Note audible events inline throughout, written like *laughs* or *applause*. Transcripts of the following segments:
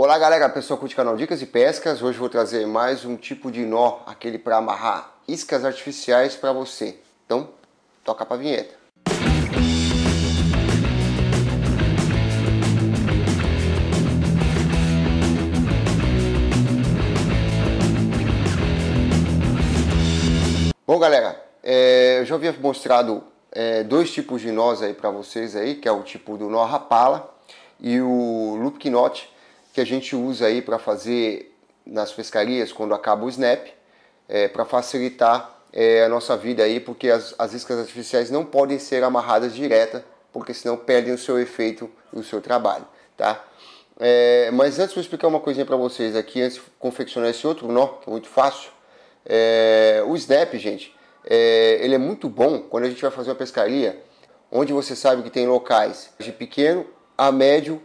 Olá galera, pessoal curte o canal Dicas e Pescas. Hoje vou trazer mais um tipo de nó, aquele para amarrar iscas artificiais para você. Então, toca para a vinheta. Bom galera, é, eu já havia mostrado é, dois tipos de nós aí para vocês aí, que é o tipo do nó rapala e o loop knot que a gente usa aí para fazer nas pescarias quando acaba o snap, é, para facilitar é, a nossa vida aí, porque as, as iscas artificiais não podem ser amarradas direta, porque senão perdem o seu efeito e o seu trabalho, tá? É, mas antes vou explicar uma coisinha para vocês aqui, antes de confeccionar esse outro nó, que é muito fácil. É, o snap, gente, é, ele é muito bom quando a gente vai fazer uma pescaria, onde você sabe que tem locais de pequeno a médio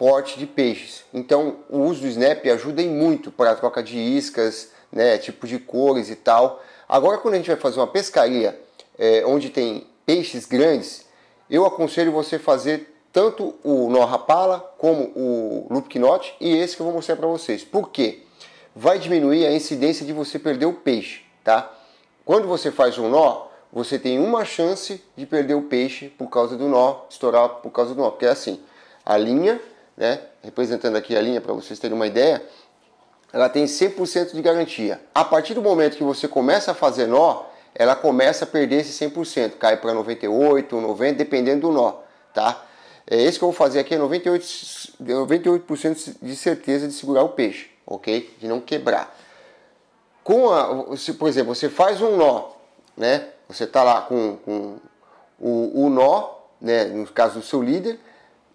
porte de peixes. Então, o uso do snap ajuda em muito para a troca de iscas, né, tipo de cores e tal. Agora, quando a gente vai fazer uma pescaria é, onde tem peixes grandes, eu aconselho você fazer tanto o rapala como o loop knot e esse que eu vou mostrar para vocês. Por quê? Vai diminuir a incidência de você perder o peixe, tá? Quando você faz um nó, você tem uma chance de perder o peixe por causa do nó, estourar por causa do nó, porque é assim, a linha né, representando aqui a linha para vocês terem uma ideia, ela tem 100% de garantia. A partir do momento que você começa a fazer nó, ela começa a perder esse 100%, cai para 98, 90, dependendo do nó, tá? Esse é que eu vou fazer aqui é 98%, 98 de certeza de segurar o peixe, ok? De não quebrar. Com a, se, por exemplo, você faz um nó, né? Você está lá com, com o, o nó, né? no caso do seu líder,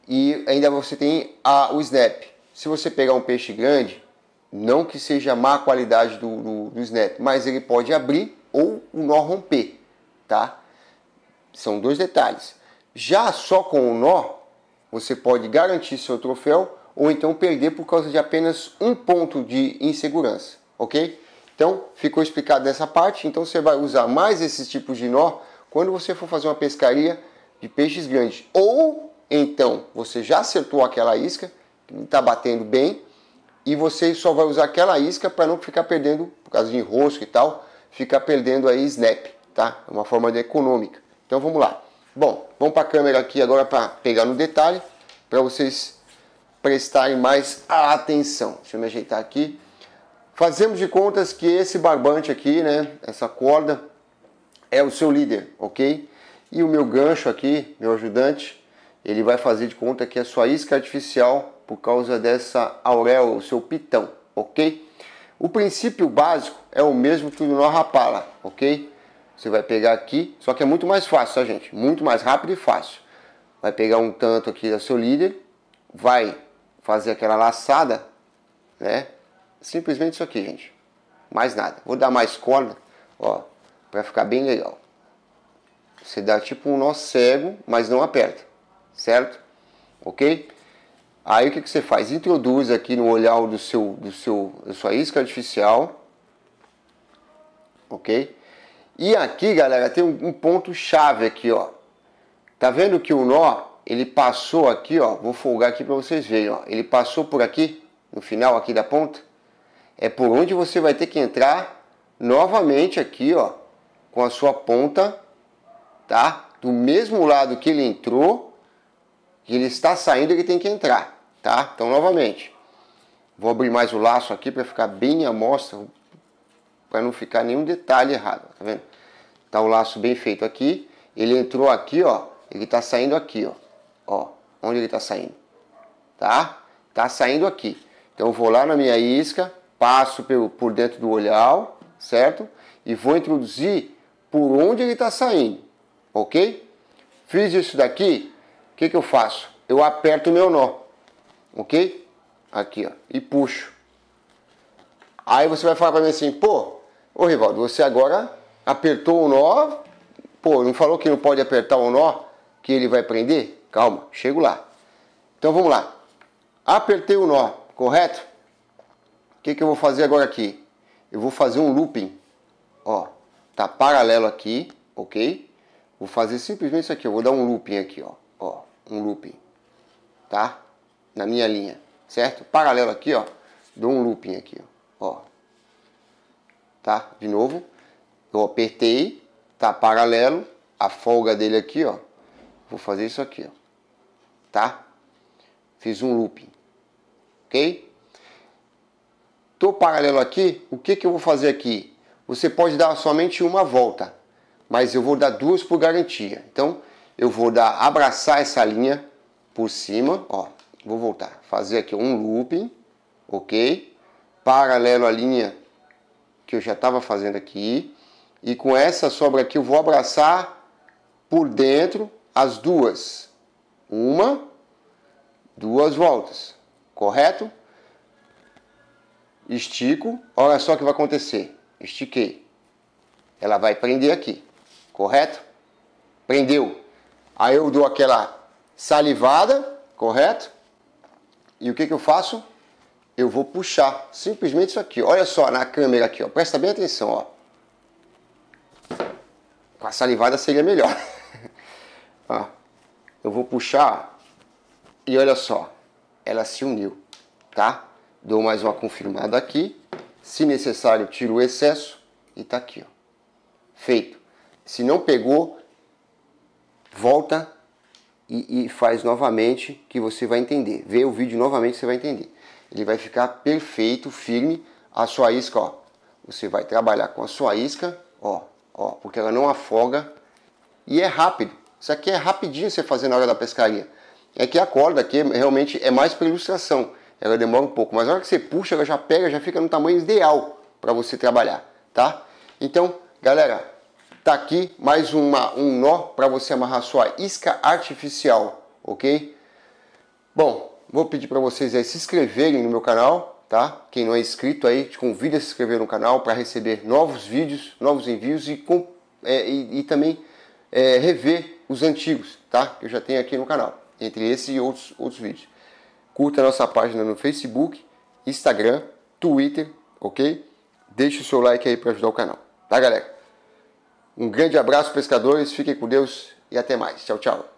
e ainda você tem a, o snap. Se você pegar um peixe grande, não que seja má qualidade do, do, do, snap, mas ele pode abrir ou o nó romper, tá? São dois detalhes. Já só com o nó, você pode garantir seu troféu ou então perder por causa de apenas um ponto de insegurança, ok? Então, ficou explicado essa parte. Então, você vai usar mais esses tipos de nó quando você for fazer uma pescaria de peixes grandes ou então você já acertou aquela isca, está batendo bem, e você só vai usar aquela isca para não ficar perdendo, por causa de enrosco e tal, ficar perdendo aí snap, tá? É uma forma de econômica. Então vamos lá. Bom, vamos para a câmera aqui agora para pegar no detalhe, para vocês prestarem mais atenção. Deixa eu me ajeitar aqui. Fazemos de contas que esse barbante aqui, né, essa corda, é o seu líder, ok? E o meu gancho aqui, meu ajudante, ele vai fazer de conta que é sua isca artificial por causa dessa auréola, o seu pitão, ok? O princípio básico é o mesmo que o nó rapala, ok? Você vai pegar aqui, só que é muito mais fácil, tá gente? Muito mais rápido e fácil. Vai pegar um tanto aqui da seu líder, vai fazer aquela laçada, né? Simplesmente isso aqui, gente. Mais nada. Vou dar mais corda, ó, para ficar bem legal. Você dá tipo um nó cego, mas não aperta certo? Ok? Aí o que, que você faz? Introduz aqui no olhar do seu, do seu, da sua isca artificial, ok? E aqui, galera, tem um, um ponto chave aqui, ó. Tá vendo que o nó, ele passou aqui, ó. Vou folgar aqui para vocês verem, ó. Ele passou por aqui, no final aqui da ponta. É por onde você vai ter que entrar novamente aqui, ó. Com a sua ponta, tá? Do mesmo lado que ele entrou, que ele está saindo, ele tem que entrar, tá? Então, novamente, vou abrir mais o laço aqui para ficar bem à mostra, para não ficar nenhum detalhe errado, tá vendo? Tá o laço bem feito aqui, ele entrou aqui, ó, ele tá saindo aqui, ó, ó, onde ele tá saindo, tá? Tá saindo aqui. Então, vou lá na minha isca, passo por dentro do olhal, certo? E vou introduzir por onde ele está saindo, ok? Fiz isso daqui, o que, que eu faço? Eu aperto o meu nó, ok? Aqui, ó, e puxo. Aí você vai falar para mim assim, pô, ô Rivaldo, você agora apertou o nó, pô, não falou que não pode apertar o nó, que ele vai prender? Calma, chego lá. Então vamos lá. Apertei o nó, correto? O que, que eu vou fazer agora aqui? Eu vou fazer um looping, ó, tá paralelo aqui, ok? Vou fazer simplesmente isso aqui, eu vou dar um looping aqui, ó ó, um looping, tá? Na minha linha, certo? Paralelo aqui, ó, dou um looping aqui, ó, tá? De novo, eu apertei, tá paralelo, a folga dele aqui, ó, vou fazer isso aqui, ó, tá? Fiz um looping, ok? Tô paralelo aqui, o que que eu vou fazer aqui? Você pode dar somente uma volta, mas eu vou dar duas por garantia. Então, eu vou dar, abraçar essa linha por cima, ó, vou voltar, fazer aqui um looping, ok? Paralelo à linha que eu já estava fazendo aqui, e com essa sobra aqui eu vou abraçar por dentro as duas, uma, duas voltas, correto? Estico, olha só o que vai acontecer, estiquei, ela vai prender aqui, correto? Prendeu, Aí eu dou aquela salivada, correto? E o que, que eu faço? Eu vou puxar simplesmente isso aqui. Olha só na câmera aqui, ó. presta bem atenção. Ó. Com a salivada seria melhor. *laughs* ó, eu vou puxar e olha só, ela se uniu, tá? Dou mais uma confirmada aqui. Se necessário, tiro o excesso e tá aqui. Ó. Feito. Se não pegou, volta e, e, faz novamente que você vai entender. Vê o vídeo novamente você vai entender. Ele vai ficar perfeito, firme. A sua isca, ó. Você vai trabalhar com a sua isca, ó, ó, porque ela não afoga e é rápido. Isso aqui é rapidinho você fazer na hora da pescaria. É que a corda aqui realmente é mais para ilustração. Ela demora um pouco, mas na hora que você puxa, ela já pega, já fica no tamanho ideal para você trabalhar, tá? Então, galera, Tá aqui mais uma, um nó para você amarrar sua isca artificial, ok? Bom, vou pedir para vocês aí se inscreverem no meu canal, tá? Quem não é inscrito aí, te convido a se inscrever no canal para receber novos vídeos, novos envios e, com, é, e, e, também é, rever os antigos, tá? Que eu já tenho aqui no canal, entre esse e outros, outros vídeos. Curta a nossa página no Facebook, Instagram, Twitter, ok? Deixe o seu like aí para ajudar o canal, tá galera? Um grande abraço, pescadores, fiquem com Deus e até mais. Tchau, tchau.